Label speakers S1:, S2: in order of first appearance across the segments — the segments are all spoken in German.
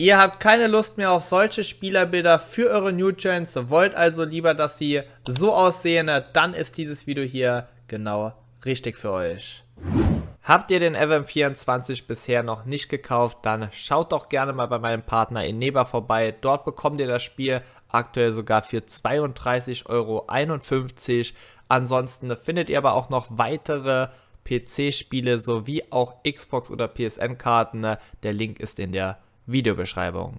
S1: Ihr habt keine Lust mehr auf solche Spielerbilder für eure New Gens, wollt also lieber, dass sie so aussehen, dann ist dieses Video hier genau richtig für euch. Habt ihr den FM24 bisher noch nicht gekauft, dann schaut doch gerne mal bei meinem Partner Eneba vorbei. Dort bekommt ihr das Spiel aktuell sogar für 32,51 Euro. Ansonsten findet ihr aber auch noch weitere PC-Spiele sowie auch Xbox- oder PSN-Karten. Der Link ist in der Beschreibung. Videobeschreibung.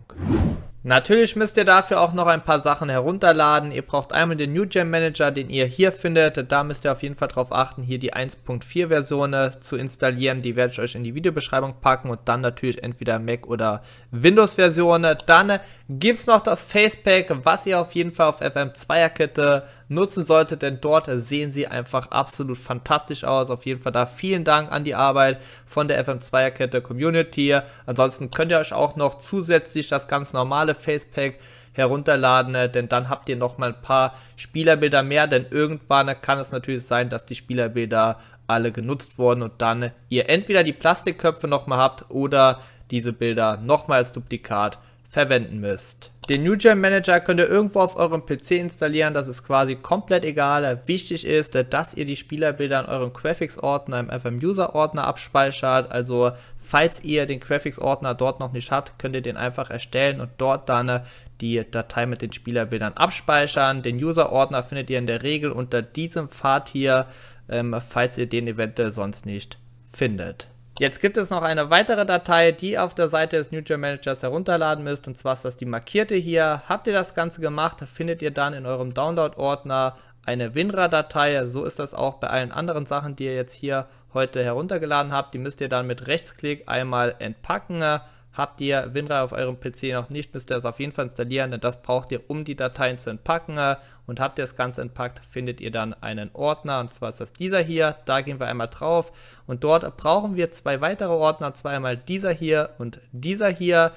S1: Natürlich müsst ihr dafür auch noch ein paar Sachen herunterladen. Ihr braucht einmal den New Jam Manager, den ihr hier findet. Da müsst ihr auf jeden Fall darauf achten, hier die 1.4 Version äh, zu installieren. Die werde ich euch in die Videobeschreibung packen und dann natürlich entweder Mac oder Windows Version. Dann äh, gibt es noch das Facepack, was ihr auf jeden Fall auf FM2er Kette nutzen sollte, denn dort sehen sie einfach absolut fantastisch aus. Auf jeden Fall da vielen Dank an die Arbeit von der FM2 Kette Community. Ansonsten könnt ihr euch auch noch zusätzlich das ganz normale Facepack herunterladen, äh, denn dann habt ihr noch mal ein paar Spielerbilder mehr, denn irgendwann kann es natürlich sein, dass die Spielerbilder alle genutzt wurden und dann ihr entweder die Plastikköpfe noch mal habt oder diese Bilder noch mal als Duplikat verwenden müsst. Den New NuGem Manager könnt ihr irgendwo auf eurem PC installieren, das ist quasi komplett egal. Wichtig ist, dass ihr die Spielerbilder in eurem Graphics-Ordner im FM-User-Ordner abspeichert. Also falls ihr den Graphics-Ordner dort noch nicht habt, könnt ihr den einfach erstellen und dort dann äh, die Datei mit den Spielerbildern abspeichern. Den User-Ordner findet ihr in der Regel unter diesem Pfad hier, ähm, falls ihr den eventuell sonst nicht findet. Jetzt gibt es noch eine weitere Datei, die auf der Seite des Newgen Managers herunterladen müsst, und zwar ist das die markierte hier. Habt ihr das Ganze gemacht, findet ihr dann in eurem Download-Ordner eine WinRAR-Datei. So ist das auch bei allen anderen Sachen, die ihr jetzt hier heute heruntergeladen habt. Die müsst ihr dann mit Rechtsklick einmal entpacken. Habt ihr WinRAR auf eurem PC noch nicht, müsst ihr das auf jeden Fall installieren, denn das braucht ihr, um die Dateien zu entpacken. Und habt ihr das Ganze entpackt, findet ihr dann einen Ordner, und zwar ist das dieser hier. Da gehen wir einmal drauf und dort brauchen wir zwei weitere Ordner, zweimal dieser hier und dieser hier.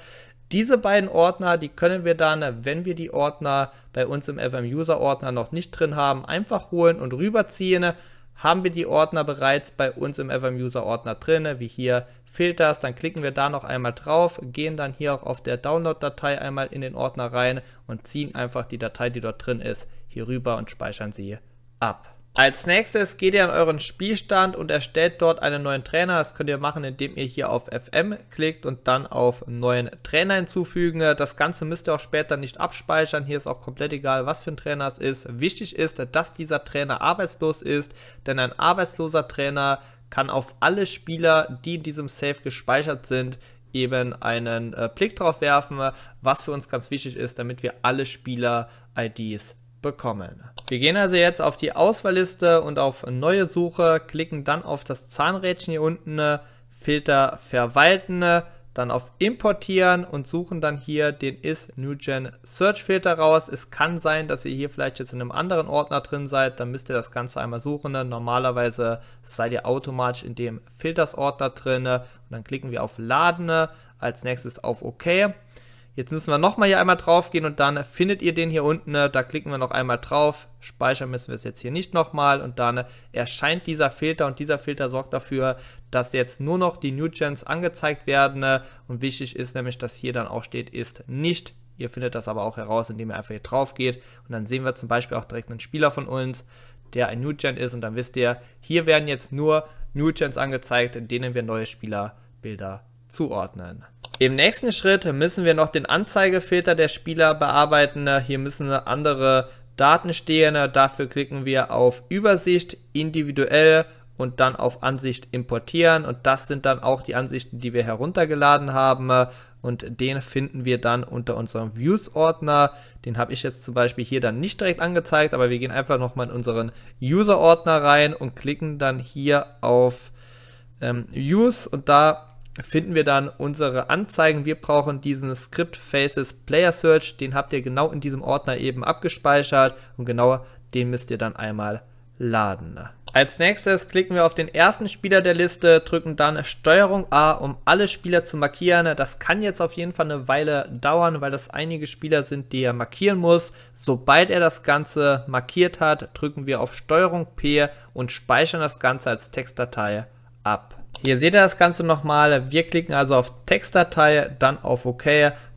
S1: Diese beiden Ordner, die können wir dann, wenn wir die Ordner bei uns im FM-User-Ordner noch nicht drin haben, einfach holen und rüberziehen haben wir die Ordner bereits bei uns im FM-User-Ordner drin, wie hier Fehlt das, dann klicken wir da noch einmal drauf, gehen dann hier auch auf der Download-Datei einmal in den Ordner rein und ziehen einfach die Datei, die dort drin ist, hier rüber und speichern sie ab. Als nächstes geht ihr an euren Spielstand und erstellt dort einen neuen Trainer. Das könnt ihr machen, indem ihr hier auf FM klickt und dann auf neuen Trainer hinzufügen. Das Ganze müsst ihr auch später nicht abspeichern. Hier ist auch komplett egal, was für ein Trainer es ist. Wichtig ist, dass dieser Trainer arbeitslos ist, denn ein arbeitsloser Trainer kann auf alle Spieler, die in diesem Safe gespeichert sind, eben einen äh, Blick drauf werfen, was für uns ganz wichtig ist, damit wir alle Spieler-IDs bekommen. Wir gehen also jetzt auf die Auswahlliste und auf Neue Suche, klicken dann auf das Zahnrädchen hier unten, Filter verwalten, dann auf Importieren und suchen dann hier den Is NewGen Search Filter raus. Es kann sein, dass ihr hier vielleicht jetzt in einem anderen Ordner drin seid, dann müsst ihr das Ganze einmal suchen. Ne? Normalerweise seid ihr automatisch in dem Filters Ordner drin und dann klicken wir auf Laden, ne? als nächstes auf OK. Jetzt müssen wir nochmal hier einmal drauf gehen und dann findet ihr den hier unten. Ne? Da klicken wir noch einmal drauf. Speichern müssen wir es jetzt hier nicht nochmal und dann erscheint dieser Filter und dieser Filter sorgt dafür, dass jetzt nur noch die New Gens angezeigt werden. Ne? Und wichtig ist nämlich, dass hier dann auch steht, ist nicht Ihr findet das aber auch heraus, indem ihr einfach hier drauf geht und dann sehen wir zum Beispiel auch direkt einen Spieler von uns, der ein New Newgen ist und dann wisst ihr, hier werden jetzt nur New Gens angezeigt, in denen wir neue Spielerbilder zuordnen. Im nächsten Schritt müssen wir noch den Anzeigefilter der Spieler bearbeiten. Hier müssen andere Daten stehen. Dafür klicken wir auf Übersicht, individuell und dann auf Ansicht importieren. Und das sind dann auch die Ansichten, die wir heruntergeladen haben. Und den finden wir dann unter unserem Views-Ordner. Den habe ich jetzt zum Beispiel hier dann nicht direkt angezeigt, aber wir gehen einfach nochmal in unseren User-Ordner rein und klicken dann hier auf ähm, Views und da finden wir dann unsere Anzeigen. Wir brauchen diesen Script Faces Player Search, den habt ihr genau in diesem Ordner eben abgespeichert und genau den müsst ihr dann einmal laden. Als nächstes klicken wir auf den ersten Spieler der Liste, drücken dann STRG A, um alle Spieler zu markieren. Das kann jetzt auf jeden Fall eine Weile dauern, weil das einige Spieler sind, die er markieren muss. Sobald er das Ganze markiert hat, drücken wir auf STRG P und speichern das Ganze als Textdatei ab. Hier seht ihr das Ganze nochmal. Wir klicken also auf Textdatei, dann auf OK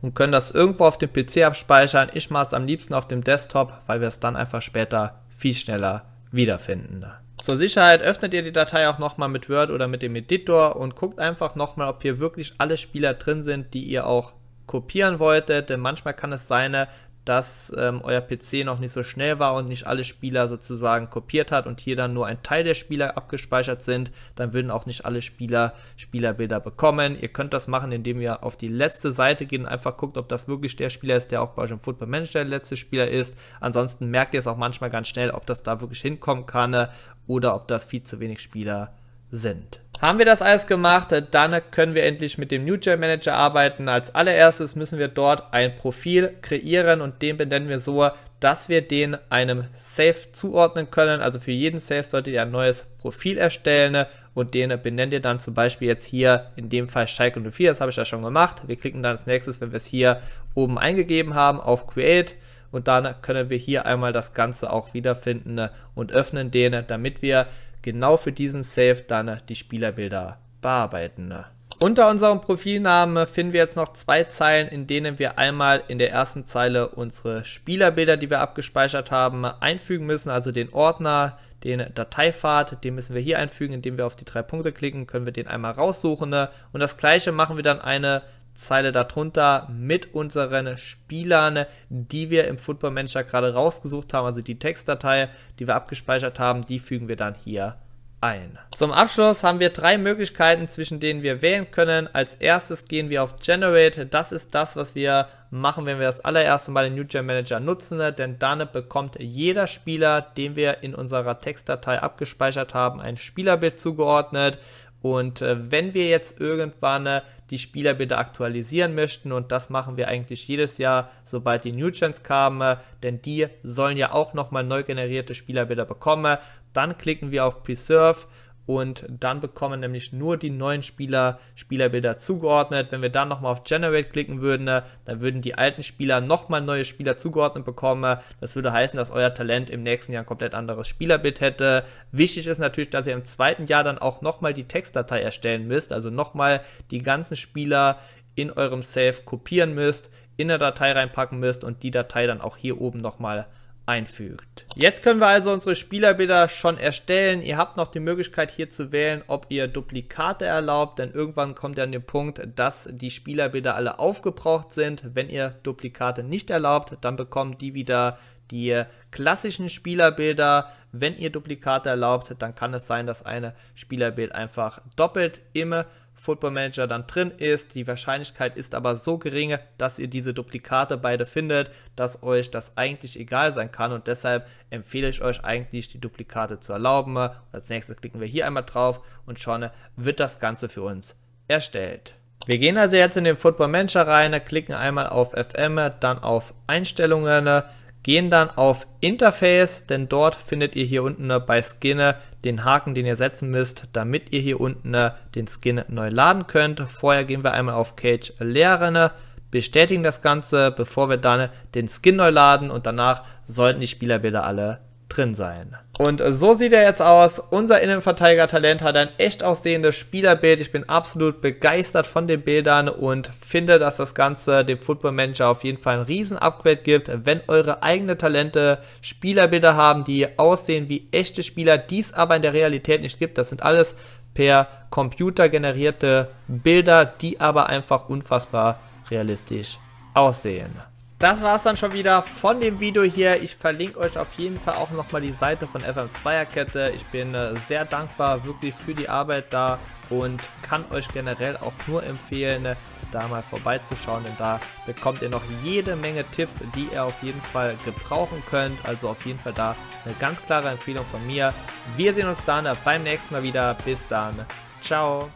S1: und können das irgendwo auf dem PC abspeichern. Ich mache es am liebsten auf dem Desktop, weil wir es dann einfach später viel schneller wiederfinden. Zur Sicherheit öffnet ihr die Datei auch nochmal mit Word oder mit dem Editor und guckt einfach nochmal, ob hier wirklich alle Spieler drin sind, die ihr auch kopieren wolltet, denn manchmal kann es sein, dass ähm, euer PC noch nicht so schnell war und nicht alle Spieler sozusagen kopiert hat und hier dann nur ein Teil der Spieler abgespeichert sind, dann würden auch nicht alle Spieler Spielerbilder bekommen. Ihr könnt das machen, indem ihr auf die letzte Seite geht und einfach guckt, ob das wirklich der Spieler ist, der auch bei euch im Football Manager der letzte Spieler ist. Ansonsten merkt ihr es auch manchmal ganz schnell, ob das da wirklich hinkommen kann äh, oder ob das viel zu wenig Spieler sind. Haben wir das alles gemacht, dann können wir endlich mit dem NewGen Manager arbeiten. Als allererstes müssen wir dort ein Profil kreieren und den benennen wir so, dass wir den einem Safe zuordnen können. Also für jeden Safe solltet ihr ein neues Profil erstellen und den benennt ihr dann zum Beispiel jetzt hier in dem Fall Schalke 04, das habe ich ja schon gemacht. Wir klicken dann als nächstes, wenn wir es hier oben eingegeben haben, auf Create und dann können wir hier einmal das Ganze auch wiederfinden und öffnen den, damit wir genau für diesen Save dann die Spielerbilder bearbeiten. Ne? Unter unserem Profilnamen finden wir jetzt noch zwei Zeilen, in denen wir einmal in der ersten Zeile unsere Spielerbilder, die wir abgespeichert haben, einfügen müssen, also den Ordner, den Dateifahrt, den müssen wir hier einfügen, indem wir auf die drei Punkte klicken, können wir den einmal raussuchen. Ne? Und das gleiche machen wir dann eine Zeile darunter mit unseren Spielern, die wir im Football Manager gerade rausgesucht haben, also die Textdatei, die wir abgespeichert haben, die fügen wir dann hier ein. Zum Abschluss haben wir drei Möglichkeiten, zwischen denen wir wählen können. Als erstes gehen wir auf Generate. Das ist das, was wir machen, wenn wir das allererste Mal den New NewGen Manager nutzen, denn dann bekommt jeder Spieler, den wir in unserer Textdatei abgespeichert haben, ein Spielerbild zugeordnet. Und äh, wenn wir jetzt irgendwann äh, die Spieler aktualisieren möchten, und das machen wir eigentlich jedes Jahr, sobald die New Gens kamen, äh, denn die sollen ja auch nochmal neu generierte Spieler bitte bekommen, dann klicken wir auf Preserve und dann bekommen nämlich nur die neuen Spieler Spielerbilder zugeordnet. Wenn wir dann nochmal auf Generate klicken würden, ne, dann würden die alten Spieler nochmal neue Spieler zugeordnet bekommen. Das würde heißen, dass euer Talent im nächsten Jahr ein komplett anderes Spielerbild hätte. Wichtig ist natürlich, dass ihr im zweiten Jahr dann auch nochmal die Textdatei erstellen müsst, also nochmal die ganzen Spieler in eurem Save kopieren müsst, in der Datei reinpacken müsst und die Datei dann auch hier oben nochmal einfügt. Jetzt können wir also unsere Spielerbilder schon erstellen. Ihr habt noch die Möglichkeit hier zu wählen, ob ihr Duplikate erlaubt, denn irgendwann kommt ihr an den Punkt, dass die Spielerbilder alle aufgebraucht sind. Wenn ihr Duplikate nicht erlaubt, dann bekommen die wieder die klassischen Spielerbilder. Wenn ihr Duplikate erlaubt, dann kann es sein, dass eine Spielerbild einfach doppelt immer Football Manager dann drin ist. Die Wahrscheinlichkeit ist aber so gering, dass ihr diese Duplikate beide findet, dass euch das eigentlich egal sein kann und deshalb empfehle ich euch eigentlich, die Duplikate zu erlauben. Und als nächstes klicken wir hier einmal drauf und schon wird das Ganze für uns erstellt. Wir gehen also jetzt in den Football Manager rein, klicken einmal auf FM, dann auf Einstellungen, gehen dann auf Interface, denn dort findet ihr hier unten ne, bei Skinner den Haken, den ihr setzen müsst, damit ihr hier unten ne, den Skin neu laden könnt. Vorher gehen wir einmal auf Cage leeren, ne, bestätigen das Ganze, bevor wir dann den Skin neu laden und danach sollten die Spielerbilder alle drin sein. Und so sieht er jetzt aus. Unser Innenverteidiger-Talent hat ein echt aussehendes Spielerbild. Ich bin absolut begeistert von den Bildern und finde, dass das Ganze dem Football Manager auf jeden Fall ein Riesen-Upgrade gibt. Wenn eure eigenen Talente Spielerbilder haben, die aussehen wie echte Spieler, die es aber in der Realität nicht gibt, das sind alles per Computer generierte Bilder, die aber einfach unfassbar realistisch aussehen das war es dann schon wieder von dem Video hier. Ich verlinke euch auf jeden Fall auch nochmal die Seite von FM2er Kette. Ich bin äh, sehr dankbar wirklich für die Arbeit da und kann euch generell auch nur empfehlen, äh, da mal vorbeizuschauen, denn da bekommt ihr noch jede Menge Tipps, die ihr auf jeden Fall gebrauchen könnt. Also auf jeden Fall da eine ganz klare Empfehlung von mir. Wir sehen uns dann beim nächsten Mal wieder. Bis dann. Ciao.